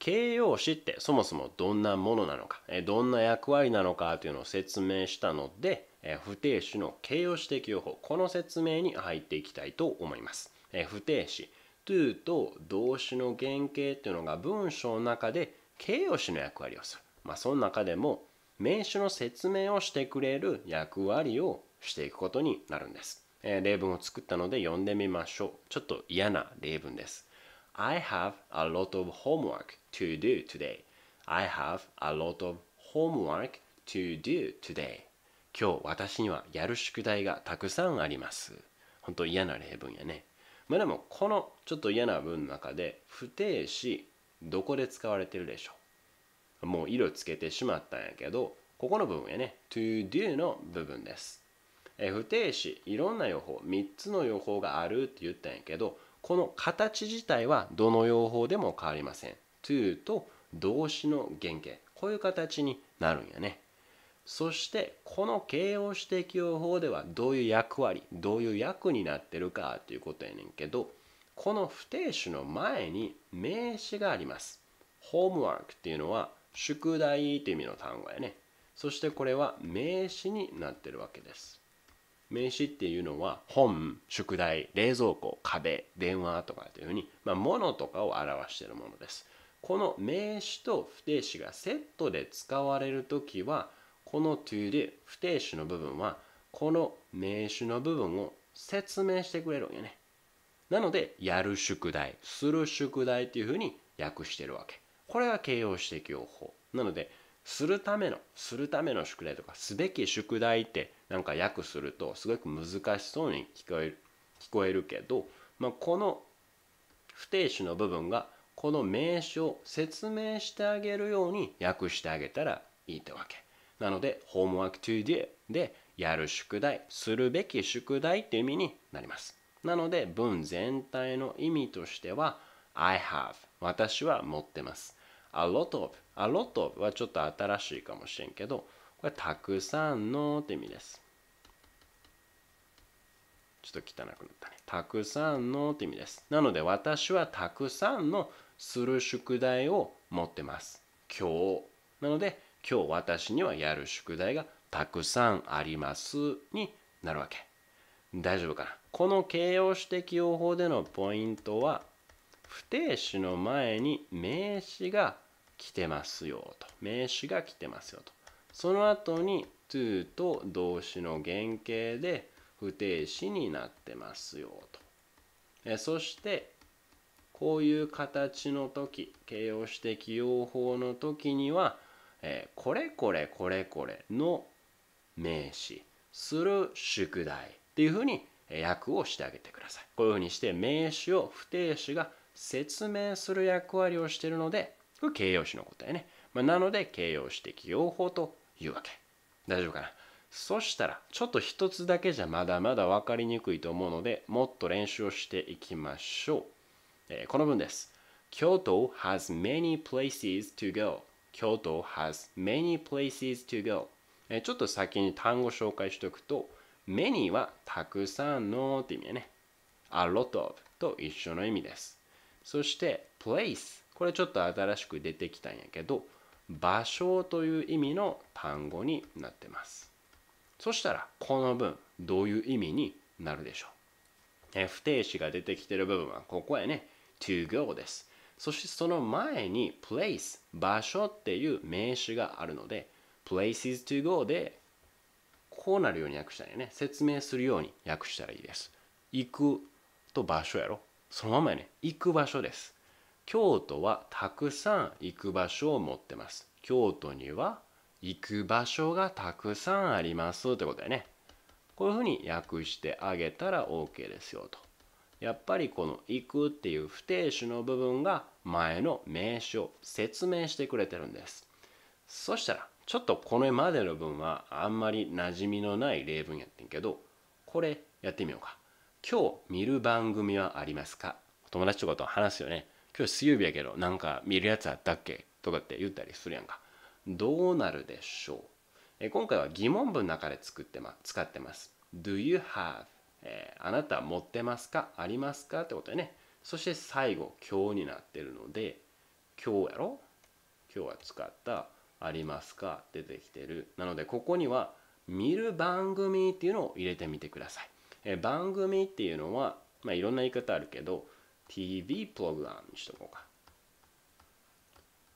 形容詞ってそもそもどんなものなのかどんな役割なのかというのを説明したので不定詞の形容詞適用法この説明に入っていきたいと思います不定詞というと動詞の原型というのが文章の中で形容詞の役割をするまあその中でも名詞の説明をしてくれる役割をしていくことになるんです例文を作ったので読んでみましょうちょっと嫌な例文です I have a lot of homework to do today. I have a lot of homework to do today. 今日私にはやる宿題がたくさんあります。本当嫌な例文やね。まあでもこのちょっと嫌な文の中で不定詞どこで使われてるでしょうもう色つけてしまったんやけどここの部分やね to do の部分です。え不定詞いろんな予報3つの予報があるって言ったんやけどこの形自体はどの用法でも変わりません to と動詞の原型こういう形になるんやねそしてこの形容詞的用法ではどういう役割どういう役になってるかということやねんけどこの不定詞の前に名詞がありますホームワークっていうのは宿題って意味の単語やねそしてこれは名詞になってるわけです名詞っていうのは本宿題冷蔵庫壁電話とかというふうに、まあ、物とかを表しているものですこの名詞と不定詞がセットで使われる時はこの to で不定詞の部分はこの名詞の部分を説明してくれるんよねなのでやる宿題する宿題というふうに訳しているわけこれが形容詞的用法なのでするためのするための宿題とかすべき宿題ってなんか訳するとすごく難しそうに聞こえる聞こえるけど、まあ、この不定詞の部分がこの名詞を説明してあげるように訳してあげたらいいってわけ。なので、ホームワーク to do でやる宿題、するべき宿題って意味になります。なので、文全体の意味としては、I have 私は持ってます。A lot of A lot of はちょっと新しいかもしれんけど、これたくさんのって意味です。ちょっと汚くなったね。たくさんのって意味です。なので私はたくさんのする宿題を持ってます。今日。なので今日私にはやる宿題がたくさんありますになるわけ。大丈夫かなこの形容詞的用法でのポイントは不定詞の前に名詞が来てますよと。名詞が来てますよと。その後に to と動詞の原型で不定詞になってますよと。えそしてこういう形の時形容詞的用法の時には、えこれこれこれこれの名詞する宿題っていうふうに訳をしてあげてください。こういうふうにして名詞を不定詞が説明する役割をしているのでこれ形容詞の答えね。まあ、なので形容詞的用法というわけ大丈夫かなそしたらちょっと一つだけじゃまだまだ分かりにくいと思うのでもっと練習をしていきましょう、えー、この文です京都 has many places to go 京都 has many places to go えー、ちょっと先に単語紹介しておくと many はたくさんのって意味だね a lot of と一緒の意味ですそして place これちょっと新しく出てきたんやけど場所という意味の単語になってます。そしたらこの文どういう意味になるでしょう、不定詞が出てきてる部分はここへね to go です。そしてその前に place 場所っていう名詞があるので places to go でこうなるように訳したらね説明するように訳したらいいです。行くと場所やろそのままやね行く場所です。京都はたくさん行く場所を持ってます。京都には行く場所がたくさんありますってことだよね。こういうふうに訳してあげたら OK ですよと。やっぱりこの行くっていう不定詞の部分が前の名詞を説明してくれてるんです。そしたらちょっとこれまでの文はあんまり馴染みのない例文やってんけどこれやってみようか。今日見る番組はありますか友達とかと話すよね。今日水曜日やけどなんか見るやつあったっけとかって言ったりするやんかどうなるでしょうえ今回は疑問文の中で作ってま使ってます Do you have、えー、あなたは持ってますかありますかってことでねそして最後今日になってるので今日やろ今日は使ったありますか出てきてるなのでここには見る番組っていうのを入れてみてください、えー、番組っていうのは、まあ、いろんな言い方あるけど TV プログラムにしとこうか。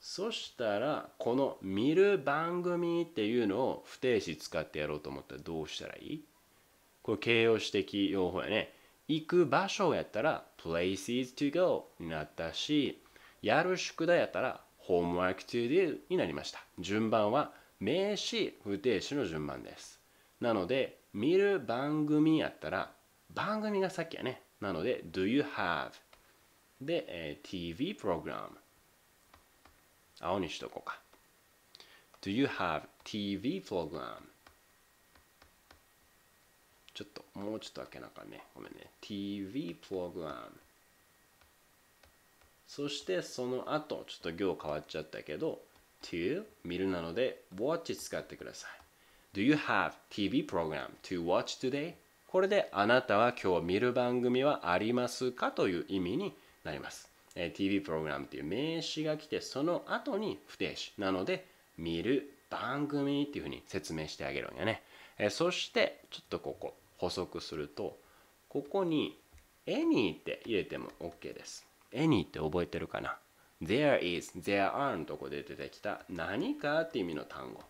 そしたら、この見る番組っていうのを不定詞使ってやろうと思ったらどうしたらいいこれ形容詞的用法やね。行く場所やったら places to go になったし、やる宿題やったら homework to do になりました。順番は名詞、不定詞の順番です。なので、見る番組やったら、番組が先やね。なので、do you have で、えー、TV program 青にしとこうか Do you have TV program? ちょっともうちょっと開けなかねごめんね TV program そしてその後ちょっと行変わっちゃったけど to 見るなので watch 使ってください Do you have TV program to watch today? これであなたは今日見る番組はありますかという意味になります、えー、TV プログラムっていう名詞が来てその後に不定詞なので見る番組っていうふうに説明してあげるんやね、えー、そしてちょっとここ補足するとここに any って入れても OK です any って覚えてるかな there is there are のとこで出てきた何かっていう意味の単語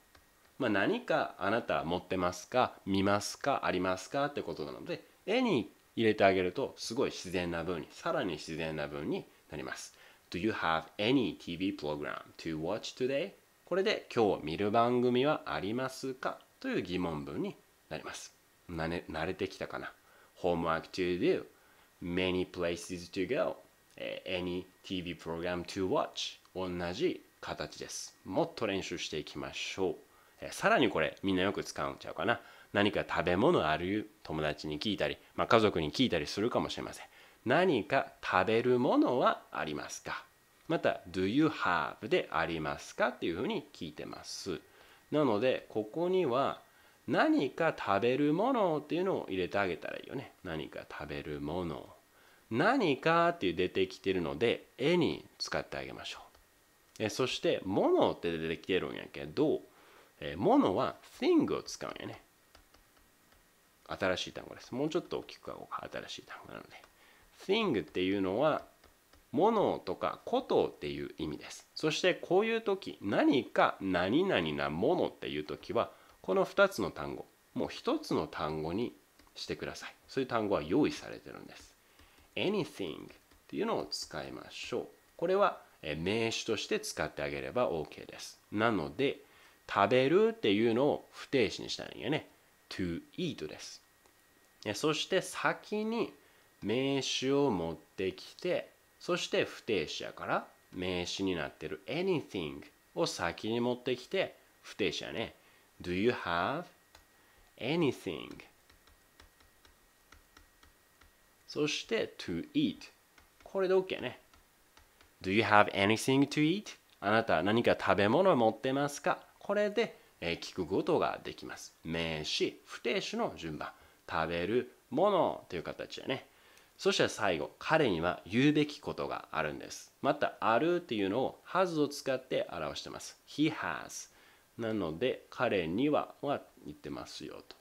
まあ、何かあなた持ってますか見ますかありますかってことなので any 入れてあげるとすごい自然な文にさらに自然な文になります Do you have any TV program to watch today? これで今日見る番組はありますかという疑問文になりますな、ね、慣れてきたかな Homework to do Many places to go Any TV program to watch 同じ形ですもっと練習していきましょうさらにこれみんなよく使うんちゃうかな何か食べ物ある友達に聞いたり、まあ、家族に聞いたりするかもしれません何か食べるものはありますかまた Do you have でありますかっていうふうに聞いてますなのでここには何か食べるものっていうのを入れてあげたらいいよね何か食べるもの何かっていう出てきてるので絵に使ってあげましょうえそして「もの」って出てきてるんやけどえー、ものは thing を使うんやね。新しい単語です。もうちょっと大きく書こうか。新しい単語なので。thing っていうのは、ものとかことっていう意味です。そしてこういう時、何か何々なものっていう時は、この2つの単語、もう1つの単語にしてください。そういう単語は用意されてるんです。anything っていうのを使いましょう。これは名詞として使ってあげれば OK です。なので、食べるっていうのを不定詞にしたいんやね。to eat です。そして先に名詞を持ってきて、そして不定詞やから名詞になってる anything を先に持ってきて不定詞やね。Do you have anything? そして to eat これで OK ね。Do you have anything to eat? あなた何か食べ物を持ってますかこれで、え聞くことができます。名詞、不定詞の順番。食べるものという形でね。そして最後、彼には言うべきことがあるんです。また、あるっていうのを has を使って表してます。he has。なので、彼にはは言ってますよと。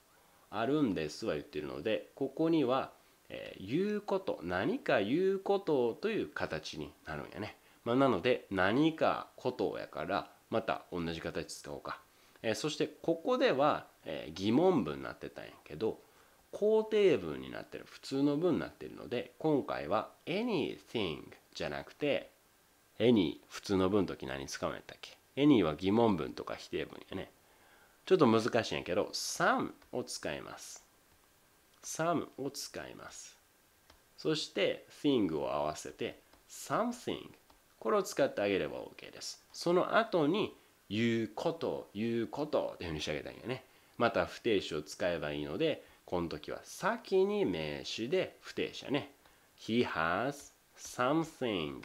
あるんですは言ってるので、ここには、えー、言うこと、何か言うことという形になるんやね。まあ、なので、何かことやから、また同じ形使おうか、えー、そしてここでは、えー、疑問文になってたんやけど肯定文になってる普通の文になってるので今回は anything じゃなくて any 普通の文の時何使うんやったっけ any は疑問文とか否定文やねちょっと難しいんやけど some を使います some を使いますそして thing を合わせて something これを使ってあげれば OK です。その後に、言うこと、言うことっていうふうにしてあげたいんやね。また不定詞を使えばいいので、この時は先に名詞で不定詞ね。He has something.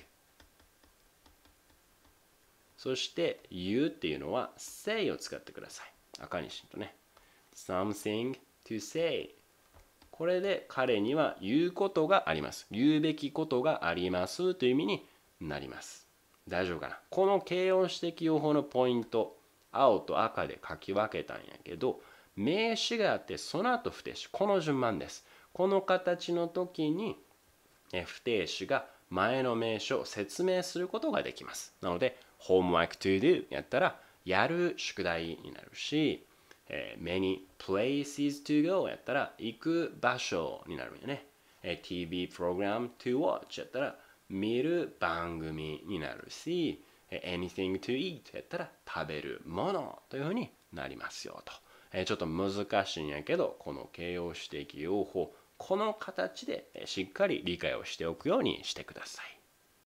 そして言うっていうのは say を使ってください。赤にしんとね。something to say これで彼には言うことがあります。言うべきことがありますという意味にになります大丈夫かなこの形容詞的用法のポイント青と赤で書き分けたんやけど名詞があってその後不定詞この順番ですこの形の時に不定詞が前の名詞を説明することができますなので homework to do やったらやる宿題になるし、え many places to go やったら行く場所になるよね、え TV program to watch やったら見る番組になるし anything to eat やったら食べるものというふうになりますよと、えちょっと難しいんやけどこの形容詞的用法この形でしっかり理解をしておくようにしてください